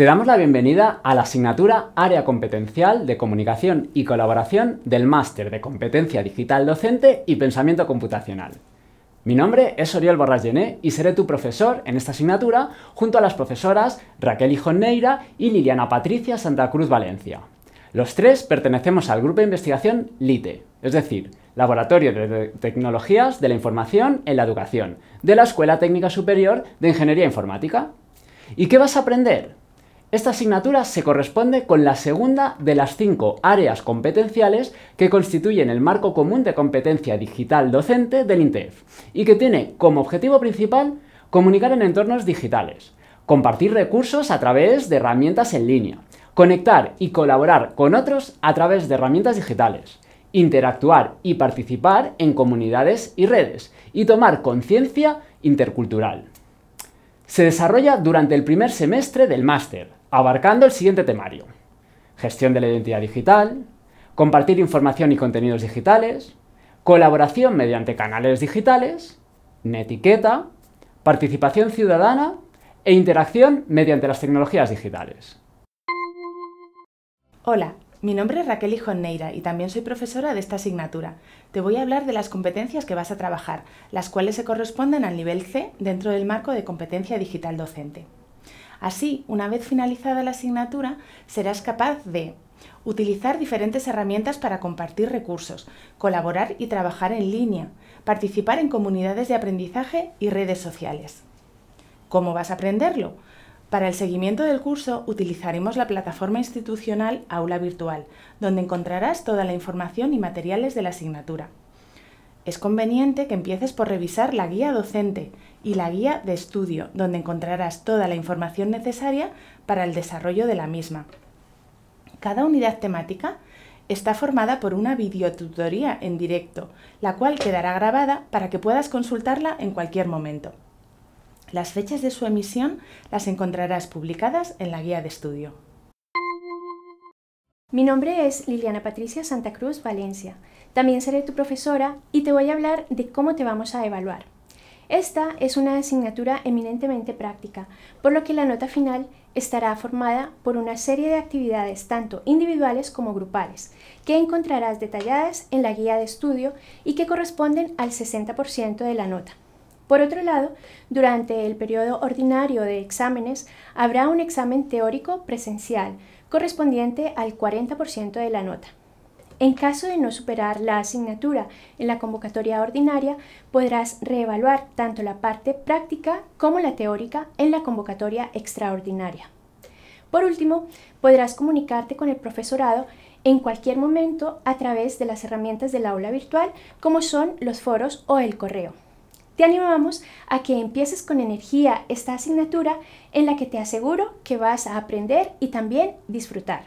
Te damos la bienvenida a la asignatura Área Competencial de Comunicación y Colaboración del Máster de Competencia Digital Docente y Pensamiento Computacional. Mi nombre es Oriol Borras y seré tu profesor en esta asignatura junto a las profesoras Raquel Hijoneira Neira y Liliana Patricia Santa Cruz Valencia. Los tres pertenecemos al grupo de investigación LITE, es decir, Laboratorio de Tecnologías de la Información en la Educación, de la Escuela Técnica Superior de Ingeniería Informática. ¿Y qué vas a aprender? Esta asignatura se corresponde con la segunda de las cinco áreas competenciales que constituyen el marco común de competencia digital docente del INTEF y que tiene como objetivo principal comunicar en entornos digitales, compartir recursos a través de herramientas en línea, conectar y colaborar con otros a través de herramientas digitales, interactuar y participar en comunidades y redes y tomar conciencia intercultural. Se desarrolla durante el primer semestre del máster abarcando el siguiente temario. Gestión de la identidad digital, compartir información y contenidos digitales, colaboración mediante canales digitales, netiqueta, participación ciudadana e interacción mediante las tecnologías digitales. Hola, mi nombre es Raquel Hijoneira y también soy profesora de esta asignatura. Te voy a hablar de las competencias que vas a trabajar, las cuales se corresponden al nivel C dentro del marco de competencia digital docente. Así, una vez finalizada la asignatura, serás capaz de utilizar diferentes herramientas para compartir recursos, colaborar y trabajar en línea, participar en comunidades de aprendizaje y redes sociales. ¿Cómo vas a aprenderlo? Para el seguimiento del curso utilizaremos la plataforma institucional Aula Virtual, donde encontrarás toda la información y materiales de la asignatura. Es conveniente que empieces por revisar la guía docente, y la guía de estudio, donde encontrarás toda la información necesaria para el desarrollo de la misma. Cada unidad temática está formada por una videotutoría en directo, la cual quedará grabada para que puedas consultarla en cualquier momento. Las fechas de su emisión las encontrarás publicadas en la guía de estudio. Mi nombre es Liliana Patricia Santa Cruz Valencia. También seré tu profesora y te voy a hablar de cómo te vamos a evaluar. Esta es una asignatura eminentemente práctica, por lo que la nota final estará formada por una serie de actividades tanto individuales como grupales, que encontrarás detalladas en la guía de estudio y que corresponden al 60% de la nota. Por otro lado, durante el periodo ordinario de exámenes habrá un examen teórico presencial correspondiente al 40% de la nota. En caso de no superar la asignatura en la convocatoria ordinaria, podrás reevaluar tanto la parte práctica como la teórica en la convocatoria extraordinaria. Por último, podrás comunicarte con el profesorado en cualquier momento a través de las herramientas del aula virtual como son los foros o el correo. Te animamos a que empieces con energía esta asignatura en la que te aseguro que vas a aprender y también disfrutar.